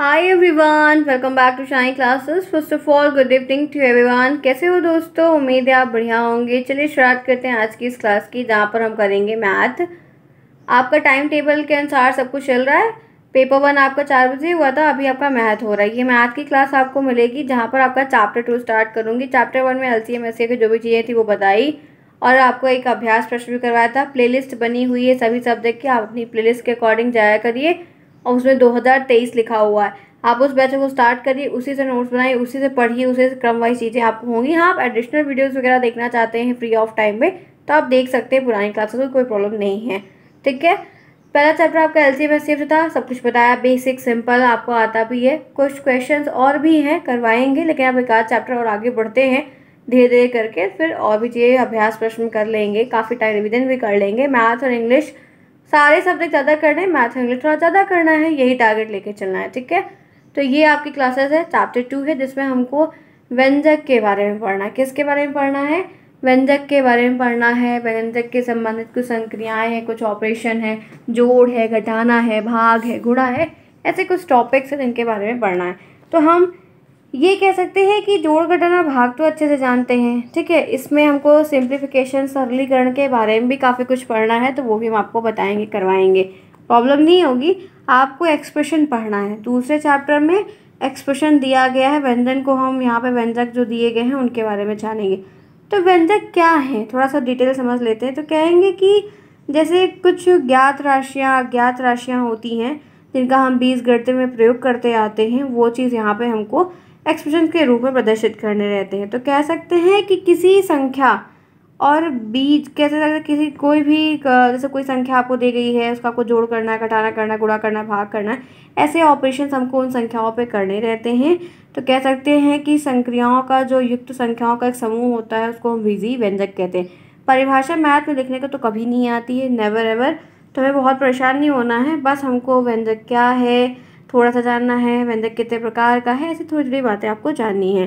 hi everyone welcome back to Shine classes first of all good evening to everyone कैसे हो दोस्तों उम्मीद है आप बढ़िया होंगे चलिए शुरुआत करते हैं आज की इस क्लास की जहाँ पर हम करेंगे मैथ आपका टाइम टेबल के अनुसार सब कुछ चल रहा है पेपर वन आपका चार बजे हुआ था अभी आपका मैथ हो रहा है ये मैथ की क्लास आपको मिलेगी जहाँ पर आपका चैप्टर टू स्टार्ट करूँगी चैप्टर वन में एल सी एम की जो भी चीज़ें थी वो बताई और आपको एक अभ्यास प्रश्न भी करवाया था प्लेलिस्ट बनी हुई है सभी सब्जेक्ट की आप अपनी प्लेलिस्ट के अकॉर्डिंग जाया करिए और उसमें 2023 लिखा हुआ है आप उस बैच को स्टार्ट करिए उसी से नोट्स बनाइए उसी से पढ़िए उसी से क्रम वाइज चीज़ें आपको होंगी हाँ आप एडिशनल वीडियोज़ वगैरह देखना चाहते हैं फ्री ऑफ टाइम में तो आप देख सकते हैं पुरानी क्लासेस में कोई प्रॉब्लम नहीं है ठीक है पहला चैप्टर आपका एल सी एम एस था सब कुछ बताया बेसिक सिंपल आपको आता भी है कुछ क्वेश्चंस और भी हैं करवाएंगे लेकिन आप एक आध चैप्टर और आगे बढ़ते हैं धीरे धीरे करके फिर और भी चीज़ें अभ्यास प्रश्न कर लेंगे काफ़ी टाइम रिविजन भी कर लेंगे मैथ और इंग्लिश सारे सब्जेक्ट ज़्यादा करने मैथ इंग्लिश थोड़ा ज़्यादा करना है यही टारगेट लेके चलना है ठीक है तो ये आपकी क्लासेस है चैप्टर टू है जिसमें हमको व्यंजक के बारे में पढ़ना है किसके बारे में पढ़ना है व्यंजक के बारे में पढ़ना है व्यंजक के संबंधित कुछ संक्रियाएँ हैं कुछ ऑपरेशन है जोड़ है घटाना है भाग है घुड़ा है ऐसे कुछ टॉपिक्स हैं जिनके बारे में पढ़ना है तो हम ये कह सकते हैं कि जोड़ घटाना भाग तो अच्छे से जानते हैं ठीक है इसमें हमको सिंप्लीफिकेशन सरलीकरण के बारे में भी काफ़ी कुछ पढ़ना है तो वो भी हम आपको बताएंगे करवाएंगे प्रॉब्लम नहीं होगी आपको एक्सप्रेशन पढ़ना है दूसरे चैप्टर में एक्सप्रेशन दिया गया है व्यंजन को हम यहाँ पर व्यंजक जो दिए गए हैं उनके बारे में जानेंगे तो व्यंजक क्या है थोड़ा सा डिटेल समझ लेते हैं तो कहेंगे कि जैसे कुछ ज्ञात राशियाँ अज्ञात राशियाँ होती हैं जिनका हम बीज गणते में प्रयोग करते आते हैं वो चीज़ यहाँ पर हमको एक्सप्रेशन के रूप में प्रदर्शित करने रहते हैं तो कह सकते हैं कि किसी संख्या और बीज कैसे सकते किसी कोई भी जैसे कोई संख्या आपको दे गई है उसका आपको जोड़ करना घटाना करना गुड़ा करना भाग करना ऐसे ऑपरेशन हमको उन संख्याओं पे करने रहते हैं तो कह सकते हैं कि संक्रियाओं का जो युक्त संख्याओं का एक समूह होता है उसको हम विजी व्यंजक कहते हैं परिभाषा मैथ में लिखने को तो कभी नहीं आती है नेवर एवर तो हमें बहुत परेशान नहीं होना है बस हमको व्यंजक क्या है थोड़ा सा जानना है व्यंजक कितने प्रकार का है ऐसी थोड़ी थोड़ी बातें आपको जाननी है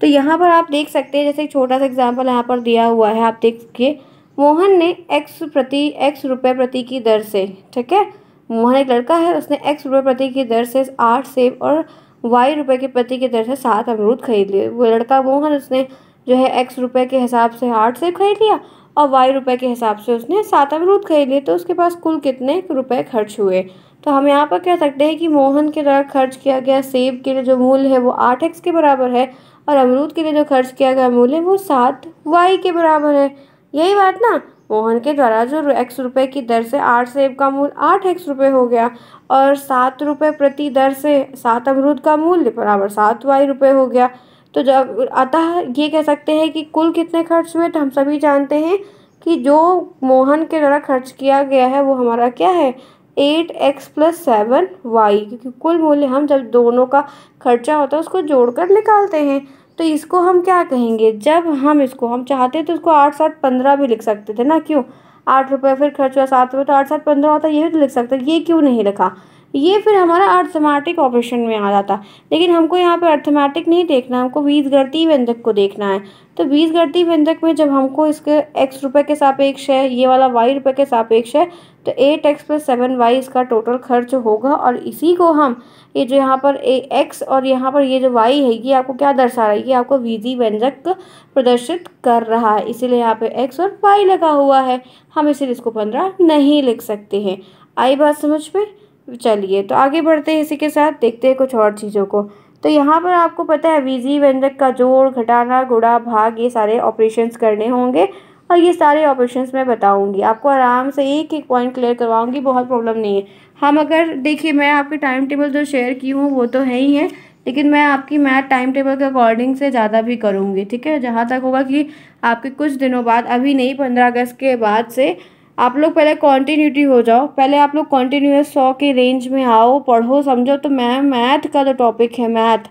तो यहाँ पर आप देख सकते हैं जैसे एक छोटा सा एग्जाम्पल यहाँ पर दिया हुआ है आप देख के मोहन ने एक्स प्रति एक्स रुपये प्रति की दर से ठीक है मोहन एक लड़का है उसने एक्स रुपये प्रति की दर से आठ सेब और वाई रुपये के प्रति की दर से सात अमरूद खरीद लिए वो लड़का मोहन उसने जो है एक्स रुपये के हिसाब से आठ सेब खरीद लिया और वाई रुपये के हिसाब से उसने सात अमरूद खरीद लिए तो उसके पास कुल कितने रुपये खर्च हुए तो हम यहाँ पर कह सकते हैं कि मोहन के द्वारा खर्च किया गया सेब के लिए जो मूल्य है वो आठ एक्स के बराबर है और अमरूद के लिए जो खर्च किया गया मूल्य वो सात वाई के बराबर है यही बात ना मोहन के द्वारा जो एक्स रुपये की दर से आठ सेब का मूल्य आठ एक्स रुपये हो गया और सात रुपये प्रति दर से सात अमरूद का मूल्य बराबर सात वाई रुपये हो गया तो जब अतः ये कह सकते हैं कि कुल कितने खर्च हुए तो हम सभी जानते हैं कि जो मोहन के द्वारा खर्च किया गया है वो हमारा क्या है eight x plus seven y क्योंकि कुल मूल्य हम जब दोनों का खर्चा होता है उसको जोड़कर निकालते हैं तो इसको हम क्या कहेंगे जब हम इसको हम चाहते तो इसको आठ सात पंद्रह भी लिख सकते थे ना क्यों आठ रुपये फिर खर्च हुआ सात रुपये तो आठ सात पंद्रह होता ये भी तो लिख सकते ये क्यों नहीं लिखा ये फिर हमारा अर्थमेटिक ऑपरेशन में आ जाता लेकिन हमको यहाँ पे अर्थमेटिक नहीं देखना हमको बीजगणतीय व्यंजक को देखना है तो बीजगणतीय व्यंजक में जब हमको इसके एक्स रुपये के सापेक्ष है ये वाला वाई रुपये के सापेक्ष है तो eight x plus seven y इसका टोटल खर्च होगा और इसी को हम ये जो यहाँ पर ए एक्स और यहाँ पर ये जो वाई है ये आपको क्या दर्शा रहा है ये आपको वीजी व्यंजक प्रदर्शित कर रहा है इसीलिए यहाँ पर एक्स और वाई लगा हुआ है हम इसीलिए इसको पंद्रह नहीं लिख सकते हैं आई बात समझ में चलिए तो आगे बढ़ते हैं इसी के साथ देखते हैं कुछ और चीज़ों को तो यहाँ पर आपको पता है विजी व्यंजक का जोड़ घटाना गुड़ा भाग ये सारे ऑपरेशंस करने होंगे और ये सारे ऑपरेशंस मैं बताऊँगी आपको आराम से एक एक पॉइंट क्लियर करवाऊँगी बहुत प्रॉब्लम नहीं है हम अगर देखिए मैं आपके टाइम टेबल जो शेयर की हूँ वो तो है ही है लेकिन मैं आपकी मैथ टाइम टेबल के अकॉर्डिंग से ज़्यादा भी करूँगी ठीक है जहाँ तक होगा कि आपके कुछ दिनों बाद अभी नहीं पंद्रह अगस्त के बाद से आप लोग पहले कॉन्टीन्यूटी हो जाओ पहले आप लोग कॉन्टीन्यूस सौ के रेंज में आओ पढ़ो समझो तो मैं मैथ का जो टॉपिक है मैथ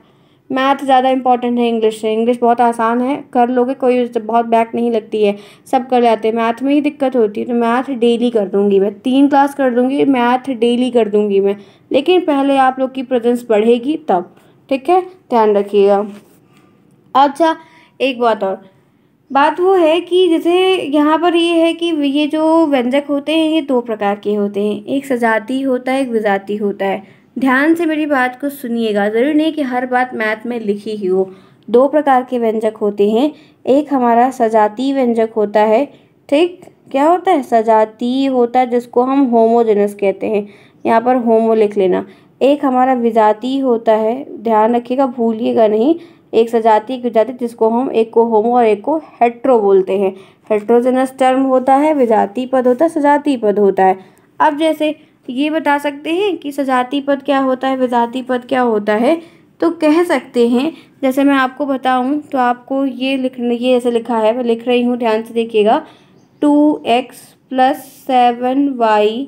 मैथ ज़्यादा इंपॉर्टेंट है इंग्लिश से इंग्लिश बहुत आसान है कर लोगे कोई बहुत बैक नहीं लगती है सब कर जाते हैं मैथ में ही दिक्कत होती है तो मैथ डेली कर दूँगी मैं तीन क्लास कर दूँगी मैथ डेली कर दूँगी मैं लेकिन पहले आप लोग की प्रेजेंस बढ़ेगी तब ठीक है ध्यान रखिएगा अच्छा एक बात और बात वो है कि जैसे यहाँ पर ये है कि ये जो व्यंजक होते हैं ये दो प्रकार के होते हैं एक सजाती होता है एक विजाती होता है ध्यान से मेरी बात को सुनिएगा ज़रूरी नहीं कि हर बात मैथ में लिखी ही हो दो प्रकार के व्यंजक होते हैं एक हमारा सजाती व्यंजक होता है ठीक क्या होता है सजाती होता है जिसको हम होमोजेनस कहते हैं यहाँ पर होमो लिख लेना एक हमारा विजाती होता है ध्यान रखिएगा भूलिएगा नहीं एक सजाती एक विजाती जिसको हम एक को होमो और एक को हेट्रो बोलते हैं हेट्रोजेनस टर्म होता है विजाति पद होता है सजाती पद होता है अब जैसे ये बता सकते हैं कि सजाती पद क्या होता है विजाति पद क्या होता है तो कह सकते हैं जैसे मैं आपको बताऊं तो आपको ये लिख ये ऐसे लिखा है मैं लिख रही हूँ ध्यान से देखिएगा two x plus seven y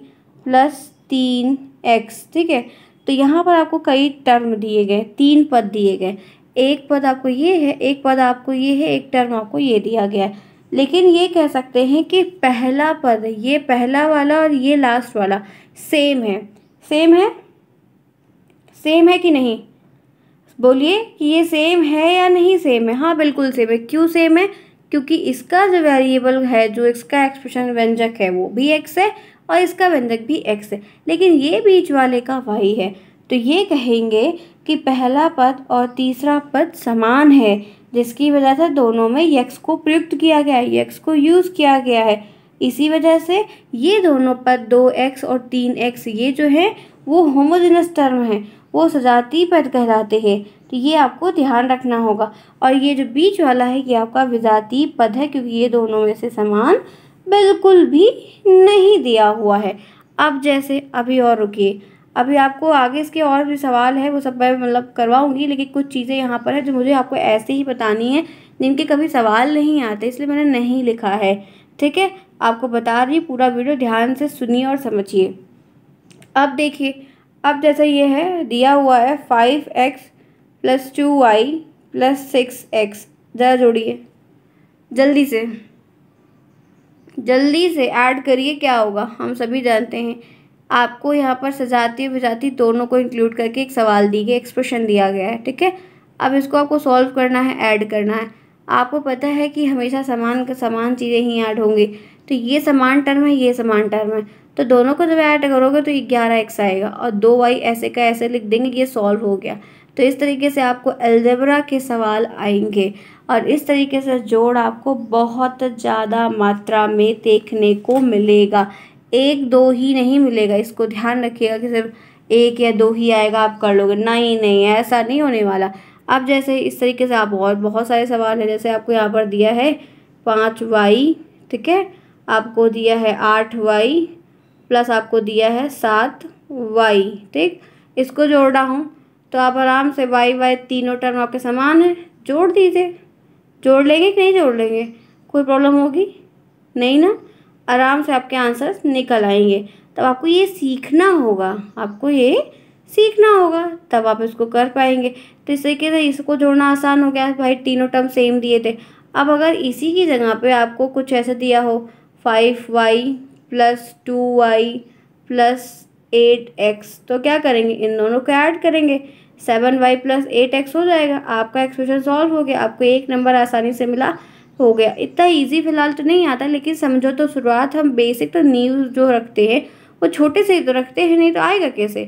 plus तीन एक्स ठीक है तो यहाँ पर आपको कई टर्म दिए गए तीन पद दिए गए एक पद आपको ये है एक पद आपको ये है एक टर्म आपको ये दिया गया है लेकिन ये कह सकते हैं कि पहला पद ये पहला वाला और ये लास्ट वाला सेम है सेम है सेम है कि नहीं बोलिए कि ये सेम है या नहीं सेम है हाँ बिल्कुल सेम है क्यों सेम है क्योंकि इसका जो वेरिएबल है जो इसका एक्सप्रेशन व्यंजक है वो भी एक्स है और इसका व्यंजक भी एक्स है लेकिन ये बीच वाले का वाई है तो ये कहेंगे कि पहला पद और तीसरा पद समान है जिसकी वजह से दोनों में यक्स को प्रयुक्त किया गया है यक्स को यूज़ किया गया है इसी वजह से ये दोनों पद दो एक्स और तीन एक्स ये जो है वो होमोजिनस टर्म है वो सजाती पद कहलाते हैं तो ये आपको ध्यान रखना होगा और ये जो बीच वाला है ये आपका विजाती पद है क्योंकि ये दोनों में से समान बिल्कुल भी नहीं दिया हुआ है अब जैसे अभी और रुकिए अभी आपको आगे इसके और भी सवाल है वो सब मैं मतलब करवाऊंगी लेकिन कुछ चीज़ें यहाँ पर है जो मुझे आपको ऐसे ही बतानी है जिनके कभी सवाल नहीं आते इसलिए मैंने नहीं लिखा है ठीक है आपको बता रही पूरा वीडियो ध्यान से सुनिए और समझिए अब देखिए अब जैसा ये है दिया हुआ है five x plus two y plus six x ज़रा जोड़िए जल्दी से जल्दी से ऐड करिए क्या होगा हम सभी जानते हैं आपको यहाँ पर सजाती बजाती दोनों को इंक्लूड करके एक सवाल दी गई एक्सप्रेशन दिया गया है ठीक है अब इसको आपको सॉल्व करना है ऐड करना है आपको पता है कि हमेशा समान समान चीज़ें ही ऐड होंगी तो ये समान टर्म है ये समान टर्म है तो दोनों को जब ऐड करोगे तो ग्यारह एक्स आएगा और दो वाई ऐसे का ऐसे लिख देंगे ये सॉल्व हो गया तो इस तरीके से आपको एल्जेब्रा के सवाल आएंगे और इस तरीके से जोड़ आपको बहुत ज़्यादा मात्रा में देखने को मिलेगा एक दो ही नहीं मिलेगा इसको ध्यान रखिएगा कि सिर्फ एक या दो ही आएगा आप कर लोगे नहीं नहीं ऐसा नहीं होने वाला अब जैसे इस तरीके से आप और बहुत सारे सवाल हैं जैसे आपको यहाँ पर दिया है पाँच वाई ठीक है आपको दिया है आठ वाई प्लस आपको दिया है सात वाई ठीक इसको जोड़ना हो तो आप आराम से वाई वाई तीनों टर्म आपके समान है जोड़ दीजिए जोड़ लेंगे कि नहीं जोड़ लेंगे कोई प्रॉब्लम होगी नहीं ना आराम से आपके आंसर्स निकल आएंगे तब आपको ये सीखना होगा आपको ये सीखना होगा तब आप इसको कर पाएंगे तो इस तरीके से इसको जोड़ना आसान हो गया भाई तीनों टर्म सेम दिए थे अब अगर इसी की जगह पे आपको कुछ ऐसा दिया हो five y plus two y plus eight x तो क्या करेंगे इन दोनों को ऐड करेंगे seven y plus eight x हो जाएगा आपका एक्सप्रेशन सॉल्व हो गया आपको एक नंबर आसानी से मिला हो गया इतना इजी फ़िलहाल तो नहीं आता लेकिन समझो तो शुरुआत हम बेसिक तो न्यूज़ जो रखते हैं वो छोटे से ही तो रखते हैं नहीं तो आएगा कैसे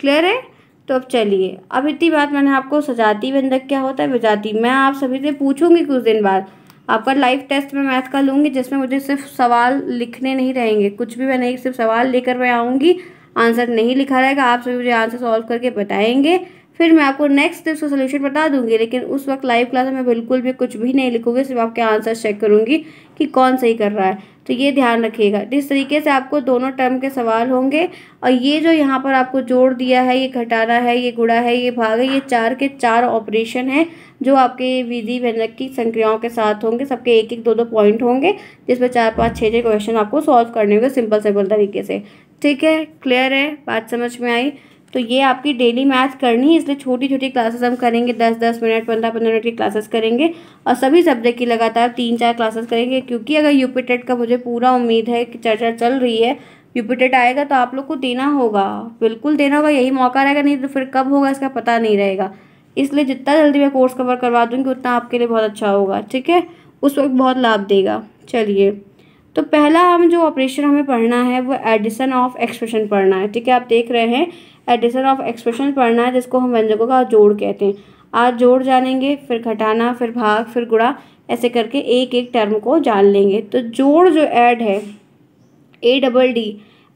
क्लियर है तो अब चलिए अब इतनी बात मैंने आपको सजाती व्यंजक क्या होता है बजाती मैं आप सभी से पूछूंगी कुछ दिन बाद आपका लाइव टेस्ट मैं मैथ का लूँगी जिसमें मुझे सिर्फ सवाल लिखने नहीं रहेंगे कुछ भी मैं नहीं सिर्फ सवाल लेकर मैं आऊँगी आंसर नहीं लिखा रहेगा आप सभी मुझे आंसर सॉल्व करके बताएंगे फिर मैं आपको नेक्स्ट स्टेप का सोल्यूशन बता दूंगी लेकिन उस वक्त लाइव क्लास में बिल्कुल भी कुछ भी नहीं लिखूंगी सिर्फ आपके आंसर चेक करूंगी कि कौन सही कर रहा है तो ये ध्यान रखिएगा जिस तरीके से आपको दोनों टर्म के सवाल होंगे और ये जो यहाँ पर आपको जोड़ दिया है ये घटाना है ये गुड़ा है ये भाग है ये चार के चार ऑपरेशन हैं जो आपके विधि व्यंजक की संक्रियाओं के साथ होंगे सबके एक एक दो दो पॉइंट होंगे जिसमें चार पाँच छः छः क्वेश्चन आपको सॉल्व करने होंगे सिंपल सिंपल तरीके से ठीक है क्लियर है बात समझ में आई तो ये आपकी डेली मैथ करनी है इसलिए छोटी छोटी क्लासेस हम करेंगे दस दस मिनट पंद्रह पंद्रह मिनट की क्लासेस करेंगे और सभी सब्जेक्ट की लगातार तीन चार क्लासेस करेंगे क्योंकि अगर यूपीटेट का मुझे पूरा उम्मीद है कि चर्चा चल रही है यूपीटेट आएगा तो आप लोग को देना होगा बिल्कुल देना होगा यही मौका रहेगा नहीं तो फिर कब होगा इसका पता नहीं रहेगा इसलिए जितना जल्दी मैं कोर्स कवर करवा दूँगी उतना आपके लिए बहुत अच्छा होगा ठीक है उस वक्त बहुत लाभ देगा चलिए तो पहला हम जो ऑपरेशन हमें पढ़ना है वो एडिशन ऑफ एक्सप्रेशन पढ़ना है ठीक है आप देख रहे हैं एडिशन ऑफ एक्सप्रेशन पढ़ना है जिसको हम व्यंजकों का जोड़ कहते हैं आज जोड़ जानेंगे फिर घटाना फिर भाग फिर गुड़ा ऐसे करके एक एक टर्म को जान लेंगे तो जोड़ जो ऐड है ए डबल डी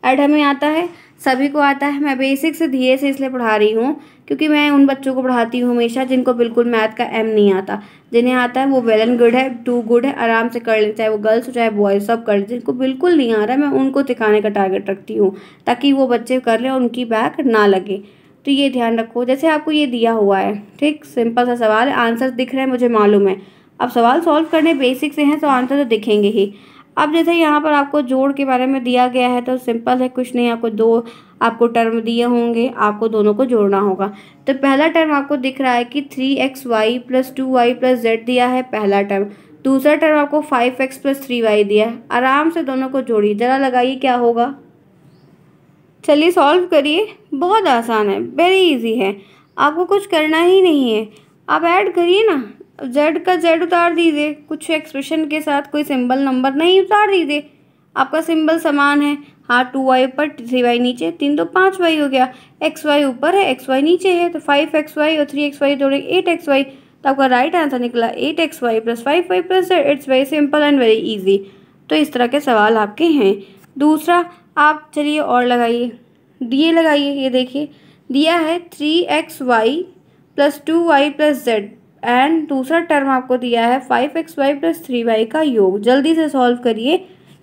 ऐड हमें आता है सभी को आता है मैं बेसिक से धीरे से इसलिए पढ़ा रही हूँ क्योंकि मैं उन बच्चों को पढ़ाती हूँ हमेशा जिनको बिल्कुल मैथ का एम नहीं आता जिन्हें आता है वो वेल एंड गुड है टू गुड है आराम से कर लें चाहे वो गर्ल्स हो चाहे बॉयज़ सब कर लें जिनको बिल्कुल नहीं आ रहा है मैं उनको सिखाने का टारगेट रखती हूँ ताकि वो बच्चे कर लें और उनकी बैक ना लगे तो ये ध्यान रखो जैसे आपको ये दिया हुआ है ठीक सिंपल सा सवाल आंसर दिख रहे हैं मुझे मालूम है अब सवाल सॉल्व करने बेसिक से हैं तो आंसर तो दिखेंगे ही अब जैसे यहाँ पर आपको जोड़ के बारे में दिया गया है तो सिंपल है कुछ नहीं आपको दो आपको टर्म दिए होंगे आपको दोनों को जोड़ना होगा तो पहला टर्म आपको दिख रहा है कि three x y plus two y plus z दिया है पहला टर्म दूसरा टर्म आपको five x plus three y दिया है आराम से दोनों को जोड़िए ज़रा लगाइए क्या होगा चलिए सॉल्व करिए बहुत आसान है वेरी ईजी है आपको कुछ करना ही नहीं है आप ऐड करिए ना अब जेड का जेड उतार दीजिए कुछ एक्सप्रेशन के साथ कोई सिंबल नंबर नहीं उतार दीजिए आपका सिंबल समान है हाँ टू वाई ऊपर थ्री वाई नीचे तीन तो पाँच वाई हो गया एक्स वाई ऊपर है एक्स वाई नीचे है तो फाइव एक्स वाई और थ्री एक्स वाई जोड़े एट एक्स वाई तो आपका राइट आंसर निकला eight x y plus five y plus z it's very simple and very easy तो इस तरह के सवाल आपके हैं दूसरा आप चलिए और लगाइए दिए लगाइए ये देखिए दिया है three x y plus two y plus z and दूसरा टर्म आपको दिया है five x y plus three y का योग जल्दी से सॉल्व करिए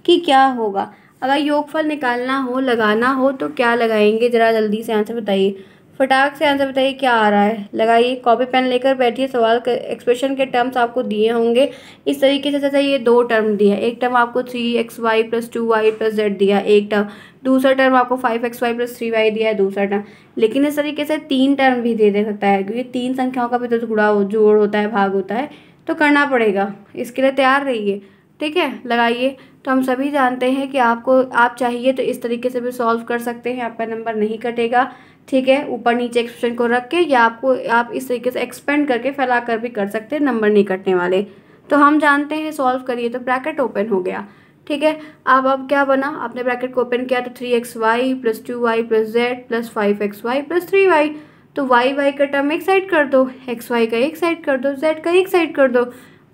कि क्या होगा अगर योगफल निकालना हो लगाना हो तो क्या लगाएंगे ज़रा जल्दी से आंसर बताइए फटाक से आंसर बताइए क्या आ रहा है लगाइए कॉपी पेन लेकर बैठिए सवाल एक्सप्रेशन के टर्म्स आपको दिए होंगे इस तरीके से जैसे ये दो टर्म दिया एक टर्म आपको three x y plus two y plus z दिया एक टर्म दूसरा टर्म आपको five x y plus three y दिया है दूसरा टर्म लेकिन इस तरीके से तीन टर्म भी दे दे सकता है क्योंकि तीन संख्याओं का भी तो जुड़ा हो जोड़ होता है भाग होता है तो करना पड़ेगा इसके लिए तैयार रहिए ठीक है लगाइए तो हम सभी जानते हैं कि आपको आप चाहिए तो इस तरीके से भी सॉल्व कर सकते हैं आपका नंबर नहीं कटेगा ठीक है ऊपर नीचे एक्सप्रेशन को रख के या आपको आप इस तरीके से एक्सपेंड करके फैला कर भी कर सकते हैं नंबर नहीं कटने वाले तो हम जानते हैं सॉल्व करिए तो ब्रैकेट ओपन हो गया ठीक है अब अब क्या बना आपने ब्रैकेट को ओपन किया तो three x y plus two y plus z plus five x y plus three y तो वाई वाई का टर्म एक साइड कर दो एक्स वाई का एक साइड कर दो जेड का एक साइड कर दो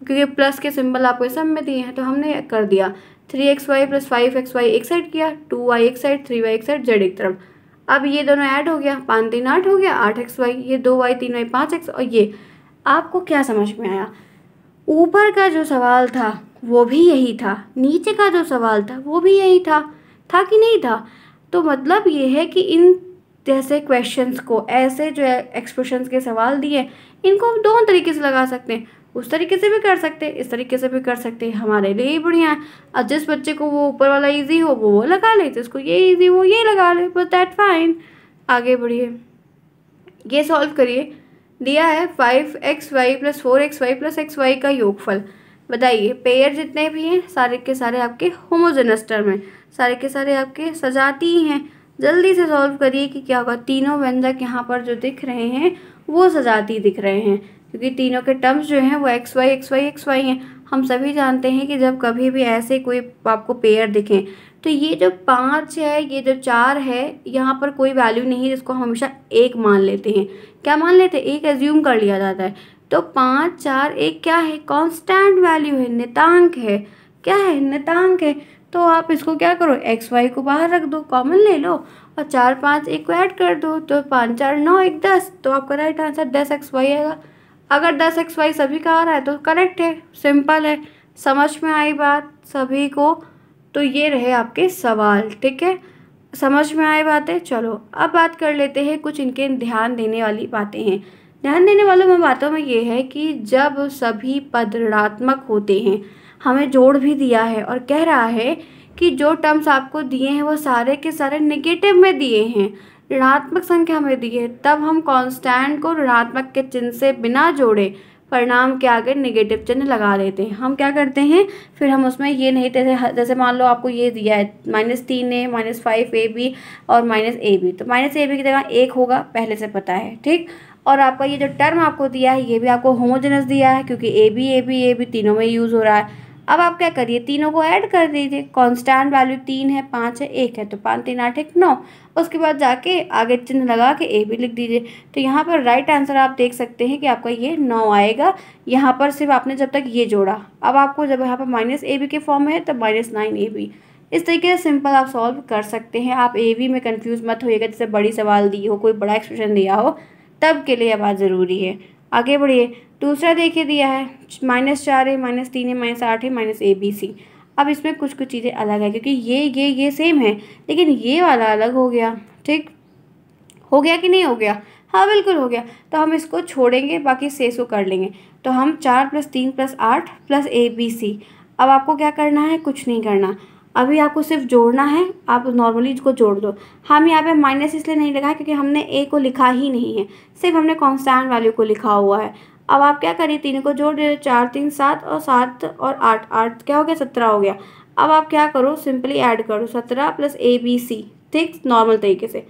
क्योंकि प्लस के सिंबल आपको सब में दिए हैं तो हमने कर दिया three x y plus five x y एक साइड किया टू वाई एक साइड थ्री वाई एक साइड जेड एक तरफ अब ये दोनों ऐड हो गया पाँच तीन आठ हो गया आठ एक्स वाई ये दो वाई तीन वाई पाँच एक्स और ये आपको क्या समझ में आया ऊपर का जो सवाल था वो भी यही था नीचे का जो सवाल था वो भी यही था था कि नहीं था तो मतलब ये है कि इन जैसे क्वेश्चंस को ऐसे जो एक्सप्रेशंस के सवाल दिए इनको हम दोनों तरीके से लगा सकते हैं उस तरीके से भी कर सकते हैं इस तरीके से भी कर सकते हैं हमारे लिए ही बढ़िया है अब जिस बच्चे को वो ऊपर वाला इजी हो वो वो लगा ले जिसको ये इजी हो ये लगा ले बस दैट फाइन आगे बढ़िए ये सॉल्व करिए दिया है five x y plus four x y plus x y का योगफल बताइए पेयर जितने भी हैं सारे के सारे आपके होमोजेनस टर्म हैं सारे के सारे आपके सजाती ही हैं जल्दी से सॉल्व करिए कि क्या होगा तीनों व्यंजक यहाँ पर जो दिख रहे हैं वो सजाती दिख रहे हैं क्योंकि तीनों के टर्म्स जो हैं वो x y x y x y हैं हम सभी जानते हैं कि जब कभी भी ऐसे कोई आपको पेयर दिखें तो ये जो पाँच है ये जो चार है यहाँ पर कोई वैल्यू नहीं जिसको हम हमेशा एक मान लेते हैं क्या मान लेते हैं एक एज्यूम कर लिया जाता है तो पाँच चार एक क्या है कॉन्स्टेंट वैल्यू है नितांक है क्या है नितांक है तो आप इसको क्या करो एक्स वाई को बाहर रख दो कॉमन ले लो और चार पाँच एक को ऐड कर दो तो पाँच चार नौ एक दस तो आपका राइट आंसर दस एक्स वाई आएगा अगर दस एक्स वाई सभी का आ रहा है तो करेक्ट है सिंपल है समझ में आई बात सभी को तो ये रहे आपके सवाल ठीक है समझ में बात बातें चलो अब बात कर लेते हैं कुछ इनके ध्यान देने वाली बातें हैं ध्यान देने वालों में बातों में ये है कि जब सभी पद ऋणात्मक होते हैं हमें जोड़ भी दिया है और कह रहा है कि जो टर्म्स आपको दिए हैं वो सारे के सारे नेगेटिव में दिए हैं ऋणात्मक संख्या हमें दी है तब हम कांस्टेंट को ऋणात्मक के चिन्ह से बिना जोड़े परिणाम के आगे नेगेटिव चिन्ह लगा देते हैं हम क्या करते हैं फिर हम उसमें ये नहीं जैसे जैसे मान लो आपको ये दिया है माइनस तीन a minus five a b और माइनस ए बी तो माइनस ए बी की जगह एक होगा पहले से पता है ठीक और आपका ये जो टर्म आपको दिया है ये भी आपको होमोजेनस दिया है क्योंकि a b a b a b तीनों में यूज़ हो रहा है अब आप क्या करिए तीनों को ऐड कर दीजिए कॉन्स्टेंट वैल्यू तीन है पाँच है एक है तो पाँच तीन आठ एक नौ उसके बाद जाके आगे चिन्ह लगा के ए भी लिख दीजिए तो यहाँ पर राइट आंसर आप देख सकते हैं कि आपका ये नौ आएगा यहाँ पर सिर्फ आपने जब तक ये जोड़ा अब आपको जब यहाँ पर माइनस ए बी के फॉर्म में है तब माइनस नाइन ए बी इस तरीके से सिंपल आप सॉल्व कर सकते हैं आप ए वी में कन्फ्यूज़ मत होइएगा जैसे बड़ी सवाल दी हो कोई बड़ा एक्सप्रेशन दिया हो तब के लिए यह बात ज़रूरी है आगे बढ़िए दूसरा देखिए दिया है माइनस चार है माइनस तीन है माइनस आठ है माइनस ए बी सी अब इसमें कुछ कुछ चीज़ें अलग है क्योंकि ये ये ये सेम है लेकिन ये वाला अलग हो गया ठीक हो गया कि नहीं हो गया हाँ बिल्कुल हो गया तो हम इसको छोड़ेंगे बाकी शेष कर लेंगे तो हम चार प्लस तीन प्लस आठ प्लस ए बी सी अब आपको क्या करना है कुछ नहीं करना अभी आपको सिर्फ जोड़ना है आप नॉर्मली इसको जोड़ दो हम हाँ, यहाँ पे माइनस इसलिए नहीं है क्योंकि हमने ए को लिखा ही नहीं है सिर्फ हमने कॉन्स्टेंट वैल्यू को लिखा हुआ है अब आप क्या करिए तीन को जोड़ दे चार तीन सात और सात और आठ आठ क्या हो गया सत्रह हो गया अब आप क्या करो सिंपली ऐड करो सत्रह प्लस ए बी सी ठीक नॉर्मल तरीके से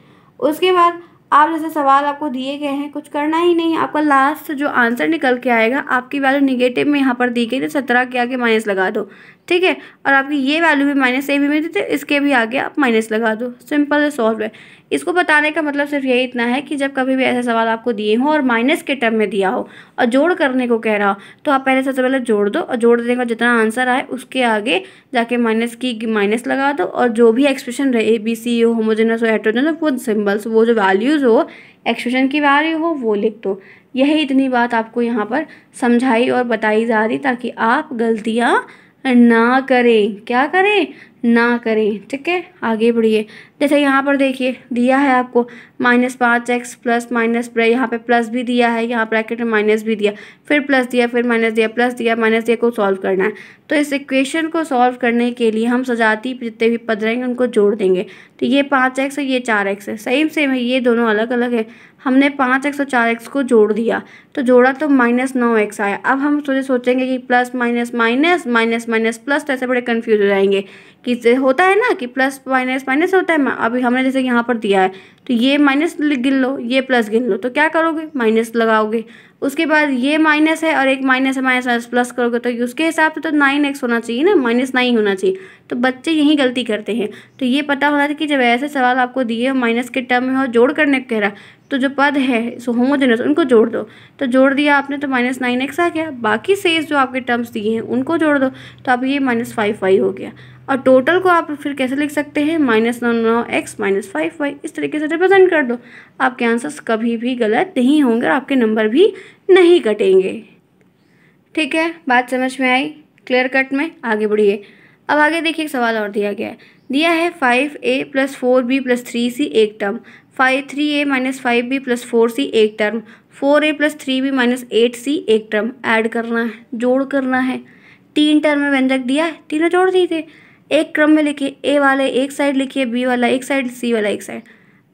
उसके बाद आप जैसे सवाल आपको दिए गए हैं कुछ करना ही नहीं आपका लास्ट जो आंसर निकल के आएगा आपकी वैल्यू निगेटिव में यहाँ पर दी गई तो सत्रह के आगे माइनस लगा दो ठीक है और आपकी ये वैल्यू भी माइनस ए भी मिलती थी इसके भी आगे आप माइनस लगा दो सिंपल से सॉल्व है इसको बताने का मतलब सिर्फ यही इतना है कि जब कभी भी ऐसे सवाल आपको दिए हों और माइनस के टर्म में दिया हो और जोड़ करने को कह रहा हो तो आप पहले सबसे पहले जोड़ दो और जोड़ देने का जितना आंसर आए उसके आगे जाके माइनस की माइनस लगा दो और जो भी एक्सप्रेशन रहे ए बी सी हो होमोजेनस हो हेट्रोजेनस वो सिम्बल्स वो जो वैल्यूज़ हो एक्सप्रेशन की वैल्यू हो वो लिख दो यही इतनी बात आपको यहाँ पर समझाई और बताई जा रही ताकि आप गलतियाँ ना करें क्या करें ना करें ठीक है आगे बढ़िए जैसे यहाँ पर देखिए दिया है आपको माइनस पाँच एक्स प्लस माइनस यहाँ पे प्लस भी दिया है यहाँ ब्रैकेट में माइनस भी दिया फिर प्लस दिया फिर माइनस दिया प्लस दिया माइनस दिया को सॉल्व करना है तो इस इक्वेशन को सॉल्व करने के लिए हम सजाती जितने भी पद रहेंगे उनको जोड़ देंगे तो ये पाँच एक्स और ये चार एक्स है सेम सेम है ये दोनों अलग अलग है हमने पाँच एक्स और चार एक्स को जोड़ दिया तो जोड़ा तो माइनस नौ एक्स आया अब हम सोचे सोचेंगे कि plus minus minus minus minus plus तो ऐसे बड़े कन्फ्यूज हो जाएंगे कि होता है ना कि प्लस माइनस माइनस होता है अभी हमने जैसे यहाँ पर दिया है तो ये माइनस गिन लो ये प्लस गिन लो तो क्या करोगे माइनस लगाओगे उसके बाद ये माइनस है और एक माइनस है माइनस माइनस प्लस करोगे तो उसके हिसाब से तो नाइन एक्स होना चाहिए ना माइनस नाइन होना चाहिए तो बच्चे यही गलती करते हैं तो ये पता होना चाहिए कि जब ऐसे सवाल आपको दिए माइनस के टर्म में हो जोड़ करने कह रहा तो जो पद है सो होमोजेनस उनको जोड़ दो तो जोड़ दिया आपने तो माइनस नाइन एक्स आ गया बाकी सेज जो आपके टर्म्स दिए हैं उनको जोड़ दो तो आप ये माइनस फाइव वाई हो गया और टोटल को आप फिर कैसे लिख सकते हैं माइनस नौ नौ एक्स माइनस फाइव वाई इस तरीके से रिप्रेजेंट कर दो आपके आंसर्स कभी भी गलत नहीं होंगे और आपके नंबर भी नहीं कटेंगे ठीक है बात समझ में आई क्लियर कट में आगे बढ़िए अब आगे देखिए एक सवाल और दिया गया है दिया है five a plus four b plus three c एक term five three a minus five b plus four c एक term four a plus three b minus eight c एक टर्म ऐड करना है जोड़ करना है तीन टर्म में व्यंजक दिया है तीनों जोड़ दिए थे एक क्रम में लिखिए ए वाला एक साइड लिखिए बी वाला एक साइड सी वाला एक साइड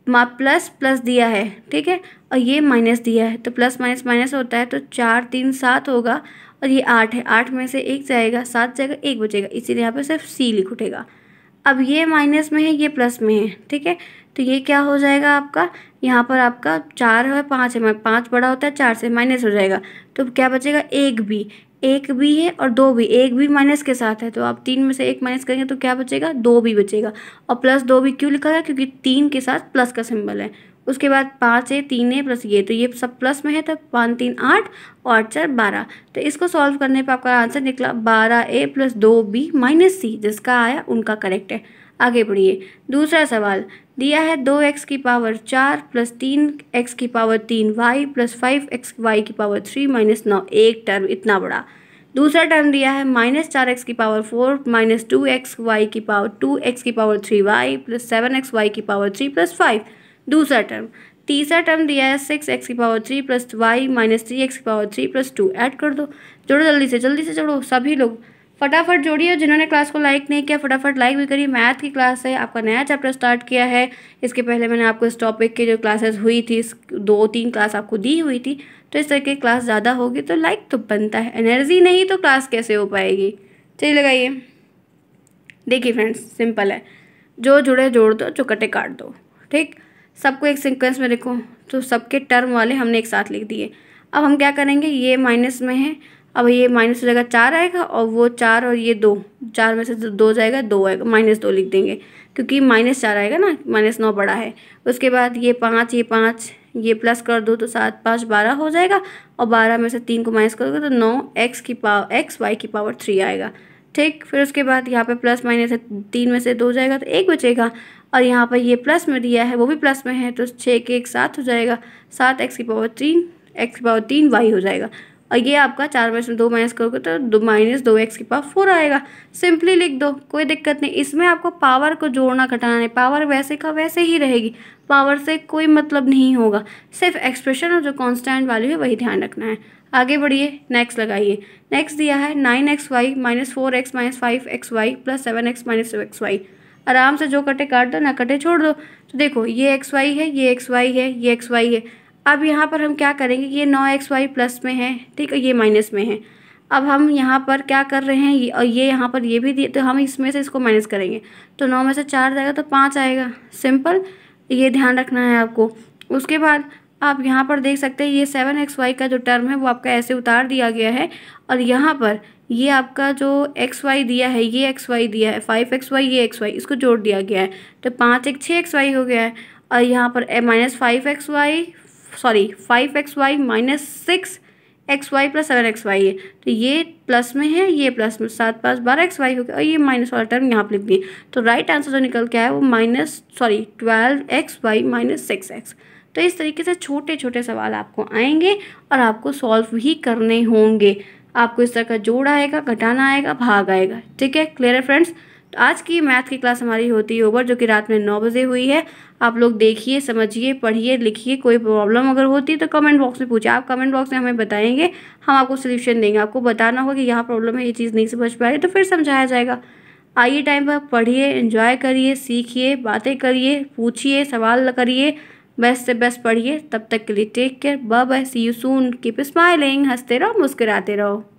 माँ प्लस प्लस दिया है ठीक है और ये माइनस दिया है तो प्लस माइनस माइनस होता है तो चार तीन सात होगा और ये आठ है आठ में से एक जाएगा सात जाएगा एक बचेगा इसीलिए यहाँ पर सिर्फ सी लिख उठेगा अब ये माइनस में है ये प्लस में है ठीक है तो ये क्या हो जाएगा आपका यहाँ पर आपका चार है पाँच है पाँच बड़ा होता है चार से माइनस हो जाएगा तो क्या बचेगा एक बी एक भी है और दो भी एक भी माइनस के साथ है तो आप तीन में से एक माइनस करेंगे तो क्या बचेगा दो भी बचेगा और प्लस दो भी क्यों लिखा गया क्योंकि तीन के साथ प्लस का सिंबल है उसके बाद पाँच है तीन है प्लस ये तो ये सब प्लस में है तो पाँच तीन आठ और चार बारह तो इसको सॉल्व करने पर आपका आंसर निकला बारह ए प्लस दो बी माइनस सी जिसका आया उनका करेक्ट है आगे बढ़िए दूसरा सवाल दिया है दो एक्स की पावर चार प्लस तीन एक्स की पावर तीन y plus five x y की पावर थ्री माइनस नौ एक टर्म इतना बड़ा दूसरा टर्म दिया है माइनस चार एक्स की power four minus two x y की पावर टू एक्स की power three y plus seven x y की पावर थ्री प्लस फाइव दूसरा टर्म तीसरा टर्म दिया है सिक्स एक्स की power three plus y minus three x की power three plus two add कर दो जोड़ो जल्दी से जल्दी से जोड़ो सभी लोग फटाफट जोड़िए जिन्होंने क्लास को लाइक नहीं किया फटाफट लाइक भी करिए मैथ की क्लास है आपका नया चैप्टर स्टार्ट किया है इसके पहले मैंने आपको इस टॉपिक की जो क्लासेस हुई थी दो तीन क्लास आपको दी हुई थी तो इस तरह की क्लास ज़्यादा होगी तो लाइक तो बनता है एनर्जी नहीं तो क्लास कैसे हो पाएगी चलिए लगाइए देखिए फ्रेंड्स सिंपल है जो जुड़े जोड़ दो जो कटे काट दो ठीक सबको एक सिक्वेंस में लिखो तो सबके टर्म वाले हमने एक साथ लिख दिए अब हम क्या करेंगे ये माइनस में है अब ये माइनस हो जाएगा चार आएगा और वो चार और ये दो चार में से दो जाएगा दो आएगा माइनस दो लिख देंगे क्योंकि माइनस चार आएगा ना माइनस नौ बड़ा है उसके बाद ये पाँच ये पाँच ये प्लस कर दो तो सात पाँच बारह हो जाएगा और बारह में से तीन को माइनस करोगे तो नौ एक्स की पावर एक्स वाई की पावर थ्री आएगा ठीक फिर उसके बाद यहाँ पर प्लस माइनस है तीन में से दो जाएगा तो एक बचेगा और यहाँ पर ये प्लस में दिया है वो भी प्लस में है तो छः के एक सात हो जाएगा सात एक्स की पावर तीन एक्स की पावर तीन वाई हो जाएगा और ये आपका चार माइनस में दो माइनस करोगे तो दो माइनस दो एक्स के पास फोर आएगा सिंपली लिख दो कोई दिक्कत नहीं इसमें आपको पावर को जोड़ना घटाना नहीं पावर वैसे का वैसे ही रहेगी पावर से कोई मतलब नहीं होगा सिर्फ एक्सप्रेशन और जो कॉन्स्टेंट वैल्यू है वही ध्यान रखना है आगे बढ़िए नेक्स्ट लगाइए नेक्स्ट दिया है nine x y minus four x minus five x y plus seven x minus x y आराम से जो कटे काट दो ना कटे छोड़ दो तो देखो ये एक्स वाई है ये एक्स वाई है ये एक्स वाई है अब यहाँ पर हम क्या करेंगे ये नौ एक्स वाई प्लस में है ठीक है ये माइनस में है अब हम यहाँ पर क्या कर रहे हैं ये और ये यहाँ पर ये भी दिए तो हम इसमें से इसको माइनस करेंगे तो नौ में से चार जाएगा तो पाँच आएगा सिंपल ये ध्यान रखना है आपको उसके बाद आप यहाँ पर देख सकते हैं ये सेवन एक्स वाई का जो टर्म है वो आपका ऐसे उतार दिया गया है और यहाँ पर ये आपका जो एक्स वाई दिया है ये एक्स वाई दिया है फाइव एक्स वाई ये एक्स वाई इसको जोड़ दिया गया है तो पाँच एक छः एक्स वाई हो गया है और यहाँ पर minus five x y sorry five x y minus six x y plus seven x y है तो ये प्लस में है ये प्लस में सात पास बारह एक्स वाई हो गया और ये माइनस वाला टर्म यहाँ पर लिख दिए तो राइट आंसर जो निकल के आया वो minus sorry twelve x y minus six x तो इस तरीके से छोटे छोटे सवाल आपको आएंगे और आपको सॉल्व ही करने होंगे आपको इस तरह का जोड़ आएगा घटाना आएगा भाग आएगा ठीक है क्लियर है फ्रेंड्स आज की मैथ की क्लास हमारी होती है ओवर जो कि रात में नौ बजे हुई है आप लोग देखिए समझिए पढ़िए लिखिए कोई प्रॉब्लम अगर होती है तो कमेंट बॉक्स में पूछिए आप कमेंट बॉक्स में हमें बताएंगे हम आपको सोल्यूशन देंगे आपको बताना होगा कि यहाँ प्रॉब्लम है ये चीज़ नहीं समझ रही तो फिर समझाया जाएगा आइए टाइम पर पढ़िए इंजॉय करिए सीखिए बातें करिए पूछिए सवाल करिए बेस्ट से बेस्ट पढ़िए तब तक के लिए take care bye bye see you soon keep smiling हंसते रहो मुस्कुराते रहो